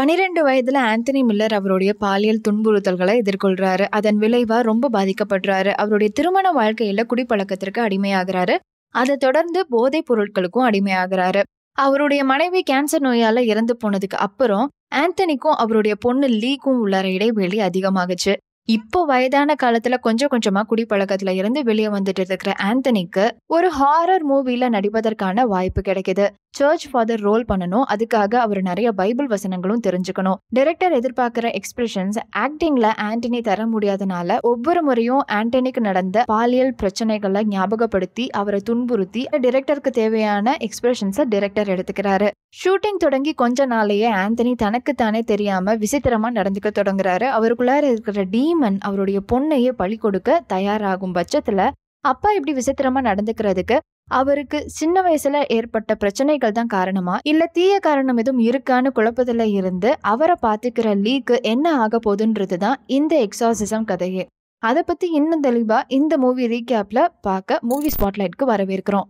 பனிரெண்டு வயதில் Anthony Miller அவருடைய பாலியல் துன்புறுத்தல்களை எதிர்கொள்கிறாரு அதன் விளைவாக ரொம்ப பாதிக்கப்படுறாரு அவருடைய திருமண வாழ்க்கையில் குடிப்பழக்கத்திற்கு அடிமையாகிறாரு அதை தொடர்ந்து போதைப் பொருட்களுக்கும் அடிமையாகிறாரு அவருடைய மனைவி கேன்சர் நோயால் இறந்து போனதுக்கு அப்புறம் ஆந்தனிக்கும் அவருடைய பொண்ணு லீக்கும் உள்ளார இடைவெளி அதிகமாகுச்சு இப்போ வயதான காலத்துல கொஞ்சம் கொஞ்சமா குடிப்பழக்கத்துல இருந்து வெளியே வந்துட்டு இருக்கிற ஆந்தனிக்கு ஒரு ஹாரர் மூவில நடிப்பதற்கான வாய்ப்பு கிடைக்குது சர்ச் ஃபாதர் ரோல் பண்ணணும் அதுக்காக அவர் நிறைய பைபிள் வசனங்களும் தெரிஞ்சுக்கணும் டைரக்டர் எதிர்பார்க்கிற எக்ஸ்பிரஷன்ஸ் ஆக்டிங்ல ஆண்டனி தர முடியாதனால ஒவ்வொரு முறையும் ஆண்டனிக்கு நடந்த பாலியல் பிரச்சனைகளை ஞாபகப்படுத்தி அவரை துன்புறுத்தி டிரெக்டருக்கு தேவையான எக்ஸ்பிரஷன்ஸை டிரெக்டர் எடுத்துக்கிறாரு ஷூட்டிங் தொடங்கி கொஞ்ச நாளையே ஆண்டனி தனக்கு தானே தெரியாம விசித்திரமா நடந்துக்க தொடங்குறாரு அவருக்குள்ளார இருக்கிற டீமன் அவருடைய பொண்ணையே பழி கொடுக்க தயாராகும் பட்சத்துல அப்பா இப்படி விசித்திரமா நடந்துக்கிறதுக்கு அவருக்கு சின்ன வயசுல ஏற்பட்ட பிரச்சனைகள் தான் காரணமா இல்ல தீய காரணம் எதுவும் இருக்கான்னு குழப்பத்துல இருந்து அவரை பாத்துக்கிற லீக்கு என்ன ஆக போகுதுன்றது தான் இந்த எக்ஸாசிசம் கதையே அதை பத்தி இன்னும் தெளிவா இந்த மூவி ரீகேப்ல பார்க்க மூவி ஸ்பாட்லைட்க்கு வரவேற்கிறோம்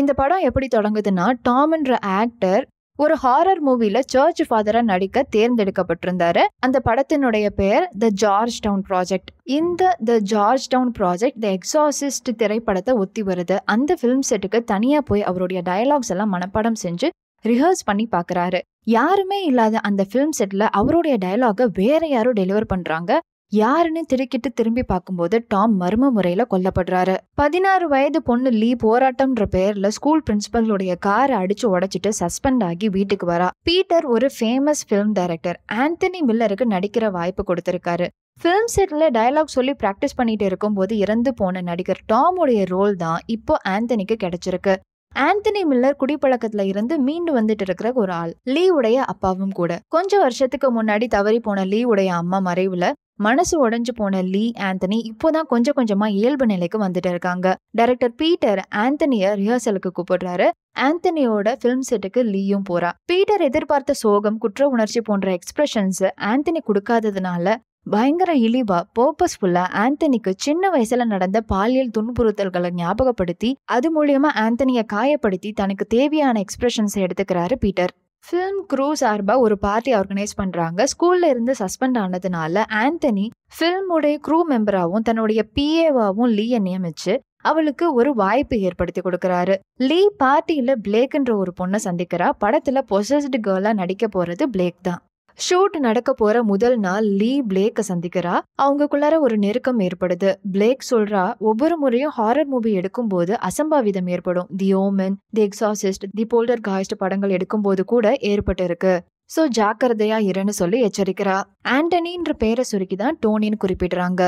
இந்த படம் எப்படி தொடங்குதுன்னா டாம்ன்ற ஆக்டர் ஒரு ஹாரர் மூவில சர்ச் ஃபாதரா நடிக்க தேர்ந்தெடுக்கப்பட்டிருந்தாரு அந்த படத்தினுடைய பெயர் த ஜார்ஜ் டவுன் ப்ராஜெக்ட் இந்த the Georgetown project the exorcist திரைப்படத்தை ஒத்தி வருது அந்த ஃபிலிம் செட்டுக்கு தனியா போய் அவருடைய டயலாக்ஸ் எல்லாம் மனப்பாடம் செஞ்சு ரிஹர்ஸ் பண்ணி பாக்குறாரு யாருமே இல்லாத அந்த ஃபிலிம் செட்ல அவருடைய டயலாக வேற யாரும் டெலிவர் பண்றாங்க யாருன்னு திருக்கிட்டு திரும்பி பார்க்கும்போது டாம் மர்ம முறையில கொல்லப்படுறாரு பதினாறு வயது பொண்ணு லீ போராட்டம்ன்ற பெயர்ல ஸ்கூல் பிரின்சிபலுடைய காரை அடிச்சு உடைச்சிட்டு சஸ்பெண்ட் ஆகி வீட்டுக்கு வரா பீட்டர் ஒரு ஃபேமஸ் ஃபிலிம் டைரக்டர் ஆந்தனி மில்லருக்கு நடிக்கிற வாய்ப்பு கொடுத்துருக்காரு ஃபிலிம் செட்ல டயலாக் சொல்லி ப்ராக்டிஸ் பண்ணிட்டு இருக்கும்போது இறந்து போன நடிகர் டாமுடைய ரோல் தான் இப்போ ஆந்தனிக்கு கிடைச்சிருக்கு ஆந்தனி மில்லர் குடிப்பழக்கத்துல இருந்து மீண்டு வந்துட்டு இருக்கிற ஒரு ஆள் லீவுடைய அப்பாவும் கூட கொஞ்ச வருஷத்துக்கு முன்னாடி தவறி போன லீவுடைய அம்மா மறைவுல மனசு உடஞ்சு போன லீ ஆந்தனி இப்போதான் கொஞ்சம் கொஞ்சமா இயல்பு நிலைக்கு வந்துட்டு இருக்காங்க டைரக்டர் பீட்டர் ஆந்தனிய ரிஹர்சலுக்கு கூப்பிடுறாரு ஆந்தனியோட பிலிம் செட்டுக்கு லீயும் போறா பீட்டர் எதிர்பார்த்த சோகம் குற்ற உணர்ச்சி போன்ற எக்ஸ்பிரஷன்ஸ் ஆந்தனி கொடுக்காததுனால பயங்கர இழிவா பர்பஸ்ஃபுல்லா ஆந்தனிக்கு சின்ன வயசுல நடந்த பாலியல் துன்புறுத்தல்களை ஞாபகப்படுத்தி அது மூலியமா ஆந்தனிய காயப்படுத்தி தனக்கு தேவையான எக்ஸ்பிரஷன்ஸ் எடுத்துக்கிறாரு பீட்டர் ஃபிலிம் க்ரூ சார்பாக ஒரு பார்ட்டி ஆர்கனைஸ் பண்ணுறாங்க ஸ்கூலில் இருந்து சஸ்பெண்ட் ஆனதுனால ஆந்தனி ஃபிலிமுடைய க்ரூ மெம்பராகவும் தன்னுடைய பிஏவாகவும் லீயை நியமிச்சு அவளுக்கு ஒரு வாய்ப்பு ஏற்படுத்தி கொடுக்குறாரு லீ பார்ட்டியில் பிளேக்ன்ற ஒரு பொண்ணை சந்திக்கிறா படத்தில் பொசஸ்டு கேர்ளாக நடிக்க போகிறது பிளேக் தான் ஷூட் நடக்க போற முதல் நாள் லீ பிளேக்க சந்திக்கிறா அவங்களுக்குள்ளார ஒரு நெருக்கம் ஏற்படுது பிளேக் சொல்றா ஒவ்வொரு முறையும் ஹாரர் மூவி எடுக்கும் போது அசம்பாவிதம் ஏற்படும் the omen the exorcist the poltergeist படங்கள் எடுக்கும் போது கூட ஏற்பட்டு இருக்கு ஸோ ஜாக்கிரதையா இருன்னு சொல்லி எச்சரிக்கிறா ஆண்டனின்ற பேரை சுருக்கிதான் தான் டோனின்னு குறிப்பிடுறாங்க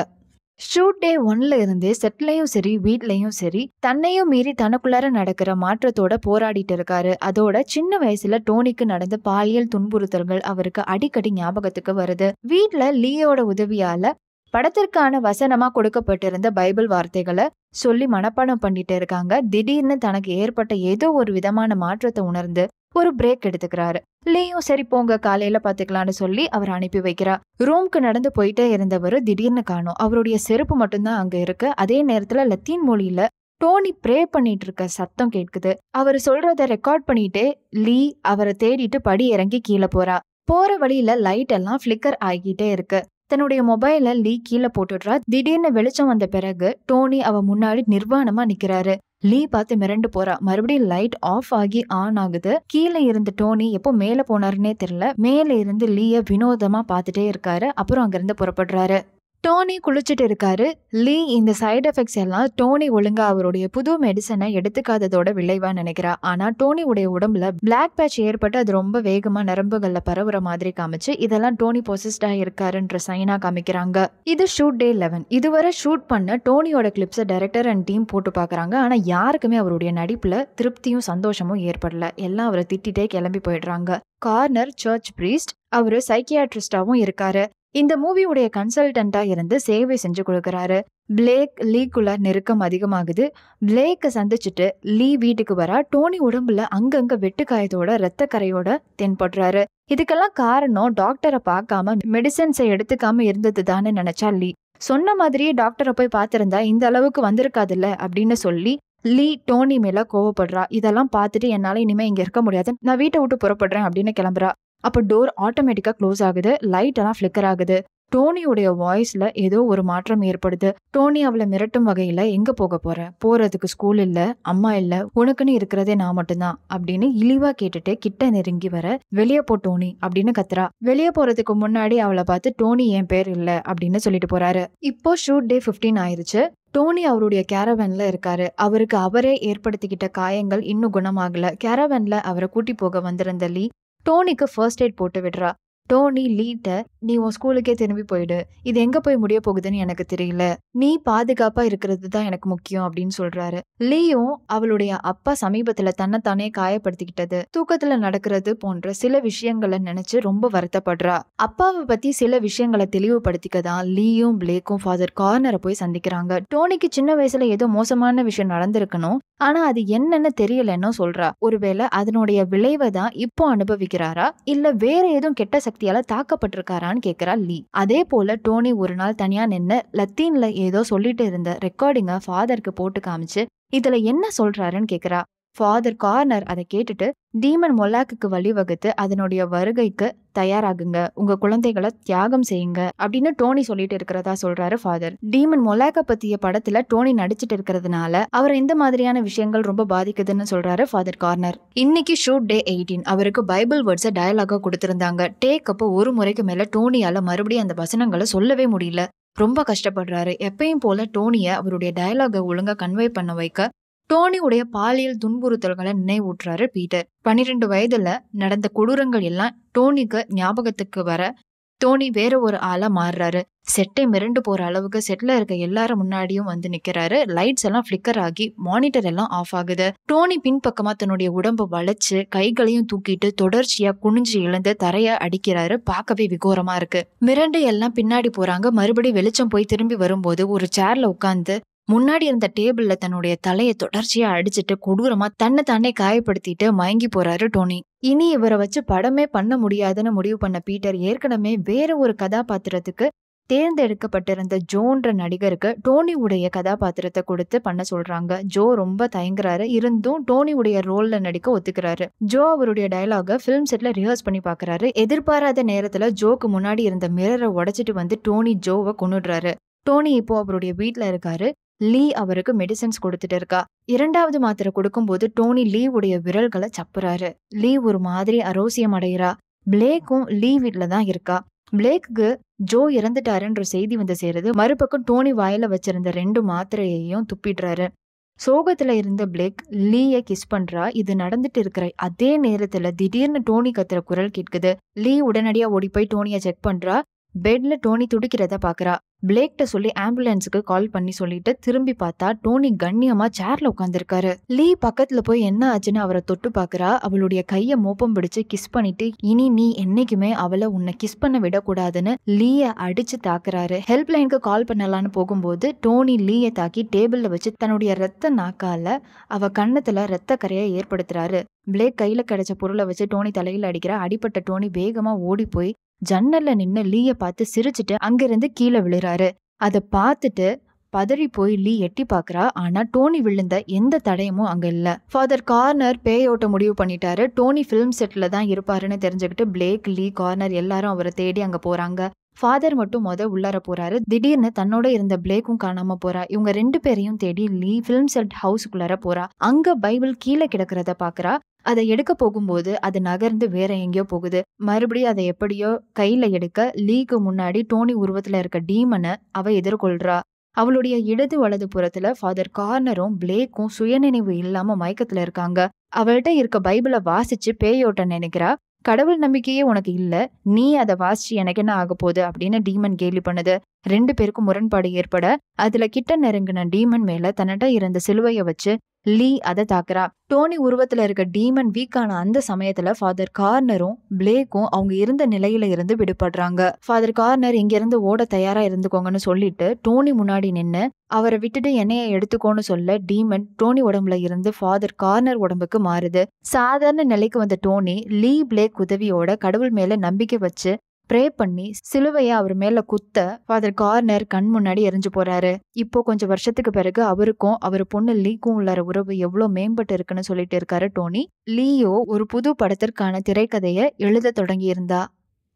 ஷூட் டே ஒன்ல இருந்து செட்லையும் சரி வீட்லையும் சரி தன்னையும் மீறி தனக்குள்ளார நடக்கிற மாற்றத்தோட போராடிட்டு இருக்காரு அதோட சின்ன வயசுல டோனிக்கு நடந்த பாலியல் துன்புறுத்தல்கள் அவருக்கு அடிக்கடி ஞாபகத்துக்கு வருது வீட்ல லீயோட உதவியால படத்திற்கான வசனமா கொடுக்கப்பட்டிருந்த பைபிள் வார்த்தைகளை சொல்லி மனப்பாடம் பண்ணிட்டு இருக்காங்க திடீர்னு தனக்கு ஏற்பட்ட ஏதோ ஒரு விதமான மாற்றத்தை உணர்ந்து ஒரு பிரேக் எடுத்துக்கிறாரு லீயும் சரி போங்க காலையில பாத்துக்கலாம்னு சொல்லி அவர் அனுப்பி வைக்கிறார் ரூம்க்கு நடந்து போயிட்டே இருந்தவர் திடீர்னு காணும் அவருடைய செருப்பு மட்டும்தான் அங்க இருக்கு அதே நேரத்துல லத்தீன் மொழியில டோனி ப்ரே பண்ணிட்டு இருக்க சத்தம் கேட்குது அவர் சொல்றத ரெக்கார்ட் பண்ணிட்டு லீ அவரை தேடிட்டு படி இறங்கி கீழே போறா போற வழியில லைட் எல்லாம் ஃபிளிக்கர் ஆகிட்டே இருக்கு தன்னுடைய மொபைல லீ கீழே போட்டுடுறா திடீர்னு வெளிச்சம் வந்த பிறகு டோனி அவ முன்னாடி நிர்வாணமா நிக்கிறாரு லீ பார்த்து மிரண்டு போறா மறுபடியும் லைட் ஆஃப் ஆகி ஆன் ஆகுது கீழே இருந்த டோனி எப்போ மேல போனாருன்னே தெரியல மேல இருந்து லீய வினோதமா பார்த்துட்டே இருக்காரு அப்புறம் அங்கிருந்து புறப்படுறாரு டோனி குளிச்சுட்டு இருக்காரு லீ இந்த சைடு எஃபெக்ட்ஸ் எல்லாம் டோனி ஒழுங்கா அவருடைய புது மெடிசனை எடுத்துக்காததோட விளைவா நினைக்கிறா ஆனா டோனியுடைய உடம்புல பிளாக் பேட்ச் ஏற்பட்டு அது ரொம்ப வேகமா நரம்புகள்ல பரவுற மாதிரி காமிச்சு இதெல்லாம் டோனி பொசிஸ்டா இருக்காருன்ற சைனா காமிக்கிறாங்க இது ஷூட் டே லெவன் இதுவரை ஷூட் பண்ண டோனியோட கிளிப்ஸ் டைரக்டர் அண்ட் டீம் போட்டு பாக்குறாங்க ஆனா யாருக்குமே அவருடைய நடிப்புல திருப்தியும் சந்தோஷமும் ஏற்படல எல்லாம் அவரை திட்டிட்டே கிளம்பி போயிடுறாங்க கார்னர் சர்ச் பிரீஸ்ட் அவர் சைக்கியாட்ரிஸ்டாவும் இருக்காரு இந்த மூவியுடைய கன்சல்டண்டாக இருந்து சேவை செஞ்சு கொடுக்குறாரு பிளேக் லீக்குள்ள நெருக்கம் அதிகமாகுது பிளேக்கை சந்திச்சுட்டு லீ வீட்டுக்கு வரா டோனி உடம்புல அங்கங்க வெட்டுக்காயத்தோட ரத்த கரையோட தென்படுறாரு இதுக்கெல்லாம் காரணம் டாக்டரை பார்க்காம மெடிசன்ஸை எடுத்துக்காம இருந்தது தானே நினைச்சா லீ சொன்ன மாதிரியே டாக்டரை போய் பார்த்துருந்தா இந்த அளவுக்கு வந்திருக்காதுல்ல அப்படின்னு சொல்லி லீ டோனி மேல கோவப்படுறா இதெல்லாம் பார்த்துட்டு என்னால் இனிமேல் இங்கே இருக்க முடியாது நான் வீட்டை விட்டு புறப்படுறேன் அப்படின்னு கிளம்புறா அப்போ டோர் ஆட்டோமேட்டிக்காக க்ளோஸ் ஆகுது லைட் எல்லாம் ஃப்ளிக்கர் ஆகுது டோனியோடைய வாய்ஸ்ல ஏதோ ஒரு மாற்றம் ஏற்படுது டோனி அவளை மிரட்டும் வகையில எங்க போக போற போறதுக்கு ஸ்கூல் இல்ல அம்மா இல்ல உனக்குன்னு இருக்கிறதே நான் மட்டும்தான் அப்படின்னு இழிவா கேட்டுட்டு கிட்ட நெருங்கி வர வெளியே போ டோனி அப்படின்னு கத்துறா வெளியே போறதுக்கு முன்னாடி அவளை பார்த்து டோனி என் பேர் இல்ல அப்படின்னு சொல்லிட்டு போறாரு இப்போ ஷூட் டே பிப்டீன் ஆயிருச்சு டோனி அவருடைய கேரவன்ல இருக்காரு அவருக்கு அவரே ஏற்படுத்திக்கிட்ட காயங்கள் இன்னும் குணமாகல கேரவன்ல அவரை கூட்டி போக வந்திருந்த லீ டோனிக்கு ஃபர்ஸ்ட் எய்ட் போட்டு விடுறா டோனி லீட்ட நீ உன் ஸ்கூலுக்கே திரும்பி போயிடு இது எங்க போய் முடிய போகுதுன்னு எனக்கு தெரியல நீ பாதுகாப்பா இருக்கிறது தான் எனக்கு முக்கியம் அப்படின்னு சொல்றாரு லீயும் அவளுடைய அப்பா சமீபத்துல தன்னைத்தானே காயப்படுத்திக்கிட்டது தூக்கத்துல நடக்கிறது போன்ற சில விஷயங்களை நினைச்சு ரொம்ப வருத்தப்படுறா அப்பாவை பத்தி சில விஷயங்களை தெளிவுபடுத்திக்க தான் லீயும் பிளேக்கும் ஃபாதர் கார்னரை போய் சந்திக்கிறாங்க டோனிக்கு சின்ன வயசுல ஏதோ மோசமான விஷயம் நடந்திருக்கணும் ஆனா அது என்னன்னு தெரியலன்னு சொல்றா ஒருவேளை அதனுடைய விளைவை தான் இப்போ அனுபவிக்கிறாரா இல்ல வேற ஏதும் கெட்ட சக்தியால தாக்கப்பட்டிருக்காரான்னு கேக்குறா லீ அதே போல டோனி ஒரு நாள் தனியா நின்று லத்தீன்ல ஏதோ சொல்லிட்டு இருந்த ரெக்கார்டிங்க ஃபாதருக்கு போட்டு காமிச்சு இதுல என்ன சொல்றாருன்னு கேக்குறா ஃபாதர் கார்னர் அதை கேட்டுட்டு டீமன் மொலாக்குக்கு வழிவகுத்து அதனுடைய வருகைக்கு தயாராகுங்க உங்க குழந்தைகளை தியாகம் செய்யுங்க அப்படின்னு டோனி சொல்லிட்டு இருக்கிறதா சொல்றாரு ஃபாதர் டீமன் மொலாக்க பத்திய படத்துல டோனி நடிச்சிட்டு இருக்கிறதுனால அவர் இந்த மாதிரியான விஷயங்கள் ரொம்ப பாதிக்குதுன்னு சொல்றாரு ஃபாதர் கார்னர் இன்னைக்கு ஷூட் டே எயிட்டீன் அவருக்கு பைபிள் வேர்ட்ஸை டயலாக கொடுத்திருந்தாங்க டேக் அப்போ ஒரு முறைக்கு மேல டோனியால மறுபடியும் அந்த வசனங்களை சொல்லவே முடியல ரொம்ப கஷ்டப்படுறாரு எப்பயும் போல டோனியை அவருடைய டயலாகை ஒழுங்கா கன்வே பண்ண வைக்க டோனியுடைய பாலியல் துன்புறுத்தல்களை நினைவூட்டுறாரு பீட்டர் பன்னிரெண்டு வயதுல நடந்த கொடூரங்கள் எல்லாம் டோனிக்கு ஞாபகத்துக்கு வர டோனி வேற ஒரு ஆளா மாறுறாரு செட்டை மிரண்டு போற அளவுக்கு செட்ல இருக்க எல்லாரும் முன்னாடியும் வந்து நிக்கிறாரு லைட்ஸ் எல்லாம் ஃபிளிக்கர் ஆகி மானிட்டர் எல்லாம் ஆஃப் ஆகுது டோனி பின்பக்கமா தன்னுடைய உடம்ப வளைச்சு கைகளையும் தூக்கிட்டு தொடர்ச்சியா குனிஞ்சு எழுந்து தரைய அடிக்கிறாரு பார்க்கவே விகோரமா இருக்கு மிரண்டு எல்லாம் பின்னாடி போறாங்க மறுபடியும் வெளிச்சம் போய் திரும்பி வரும்போது ஒரு சேர்ல உட்காந்து முன்னாடி இருந்த டேபிள்ல தன்னுடைய தலையை தொடர்ச்சியா அடிச்சுட்டு கொடூரமா தன்னை தானே காயப்படுத்திட்டு மயங்கி போறாரு டோனி இனி இவரை வச்சு படமே பண்ண முடியாதுன்னு முடிவு பண்ண பீட்டர் ஏற்கனவே வேற ஒரு கதாபாத்திரத்துக்கு தேர்ந்தெடுக்கப்பட்டிருந்த ஜோன்ற நடிகருக்கு டோனி உடைய கதாபாத்திரத்தை கொடுத்து பண்ண சொல்றாங்க ஜோ ரொம்ப தயங்குறாரு இருந்தும் டோனி உடைய ரோல்ல நடிக்க ஒத்துக்கிறாரு ஜோ அவருடைய டயலாக ஃபிலிம் செட்ல ரிஹர்ஸ் பண்ணி பாக்குறாரு எதிர்பாராத நேரத்துல ஜோக்கு முன்னாடி இருந்த மிரரை உடைச்சிட்டு வந்து டோனி ஜோவை கொண்டுடுறாரு டோனி இப்போ அவருடைய வீட்டில் இருக்காரு லீ அவருக்கு மெடிசன்ஸ் கொடுத்துட்டு இருக்கா இரண்டாவது மாத்திரை கொடுக்கும்போது டோனி லீ உடைய விரல்களை சப்புறாரு லீ ஒரு மாதிரி அரோசியம் அடைகிறா பிளேக்கும் லீ வீட்டில் தான் இருக்கா பிளேக்கு ஜோ இறந்துட்டாருன்ற செய்தி வந்து சேருது மறுபக்கம் டோனி வாயில வச்சிருந்த ரெண்டு மாத்திரையையும் துப்பிடுறாரு சோகத்துல இருந்த பிளேக் லீயை கிஸ் பண்றா இது நடந்துட்டு இருக்கிற அதே நேரத்துல திடீர்னு டோனி கத்துற குரல் கேட்குது லீ உடனடியா ஓடி போய் டோனியை செக் பண்றா பெட்ல டோனி துடிக்கிறத பாக்குறா பிளேக்ட்ட சொல்லி ஆம்புலன்ஸுக்கு கால் பண்ணி சொல்லிட்டு திரும்பி பார்த்தா டோனி கண்ணியமா சேர்ல உட்காந்துருக்காரு லீ பக்கத்துல போய் என்ன ஆச்சுன்னு அவரை தொட்டு பாக்குறா அவளுடைய கைய மோப்பம் பிடிச்சு கிஸ் பண்ணிட்டு இனி நீ என்னைக்குமே அவளை உன்னை கிஸ் பண்ண விடக்கூடாதுன்னு லீய அடிச்சு தாக்குறாரு ஹெல்ப்லைனுக்கு கால் பண்ணலான்னு போகும்போது டோனி லீய தாக்கி டேபிள்ல வச்சு தன்னுடைய ரத்த நாக்கால அவ கண்ணத்துல ரத்த கரையை ஏற்படுத்துறாரு பிளேக் கையில கிடைச்ச பொருளை வச்சு டோனி தலையில அடிக்கிற அடிப்பட்ட டோனி வேகமா ஓடி போய் ஜன்னல்ல நின்று லீய பார்த்து சிரிச்சுட்டு அங்கிருந்து கீழே விழுறாரு அதை பார்த்துட்டு பதறி போய் லீ எட்டி பாக்குறா ஆனா டோனி விழுந்த எந்த தடயமும் அங்கே இல்லை ஃபாதர் கார்னர் பேயோட்ட முடிவு பண்ணிட்டாரு டோனி ஃபிலிம் செட்ல தான் இருப்பாருன்னு தெரிஞ்சுக்கிட்டு பிளேக் லீ கார்னர் எல்லாரும் அவரை தேடி அங்கே போகிறாங்க ஃபாதர் மட்டும் மொதல் உள்ளார போறாரு திடீர்னு தன்னோட இருந்த பிளேக்கும் காணாம போறா இவங்க ரெண்டு பேரையும் தேடி லீ ஃபிலிம் செட் ஹவுஸுக்குள்ளார போறா அங்க பைபிள் கீழே கிடக்கிறத பாக்குறா அதை எடுக்க போகும்போது அது நகர்ந்து வேற எங்கேயோ போகுது மறுபடியும் அதை எப்படியோ கையில எடுக்க லீக்கு முன்னாடி டோனி உருவத்துல இருக்க டீமனை அவ எதிர்கொள்றா அவளுடைய இடது வலது புறத்துல ஃபாதர் கார்னரும் பிளேக்கும் சுயநினைவு இல்லாம மயக்கத்துல இருக்காங்க அவள்கிட்ட இருக்க பைபிளை வாசிச்சு பேயோட்ட நினைக்கிறா கடவுள் நம்பிக்கையே உனக்கு இல்லை நீ அதை வாசிச்சு எனக்கு என்ன ஆக போகுது அப்படின்னு டீமன் கேலி பண்ணுது ரெண்டு பேருக்கும் முரண்பாடு ஏற்பட அதுல கிட்ட நெருங்கின டீமன் மேல தன்னிட்ட இருந்த சிலுவையை வச்சு லீ அதை தாக்குறா டோனி உருவத்துல இருக்க டீமன் வீக்கான அந்த சமயத்துல ஃபாதர் கார்னரும் பிளேக்கும் அவங்க இருந்த நிலையில இருந்து விடுபடுறாங்க ஃபாதர் கார்னர் இங்க இருந்து ஓட தயாரா இருந்துக்கோங்கன்னு சொல்லிட்டு டோனி முன்னாடி நின்று அவரை விட்டுட்டு என்னைய எடுத்துக்கோன்னு சொல்ல டீமன் டோனி உடம்புல இருந்து ஃபாதர் கார்னர் உடம்புக்கு மாறுது சாதாரண நிலைக்கு வந்த டோனி லீ பிளேக் உதவியோட கடவுள் மேல நம்பிக்கை வச்சு ப்ரே பண்ணி சிலுவையை அவர் மேலே குத்த ஃபாதர் கார்னர் கண் முன்னாடி எரிஞ்சு போகிறாரு இப்போ கொஞ்சம் வருஷத்துக்கு பிறகு அவருக்கும் அவர் பொண்ணு லீக்கும் உள்ள உறவு எவ்வளோ மேம்பட்டு இருக்குன்னு சொல்லிட்டு இருக்காரு டோனி லீயோ ஒரு புது படத்திற்கான திரைக்கதையை எழுத தொடங்கியிருந்தா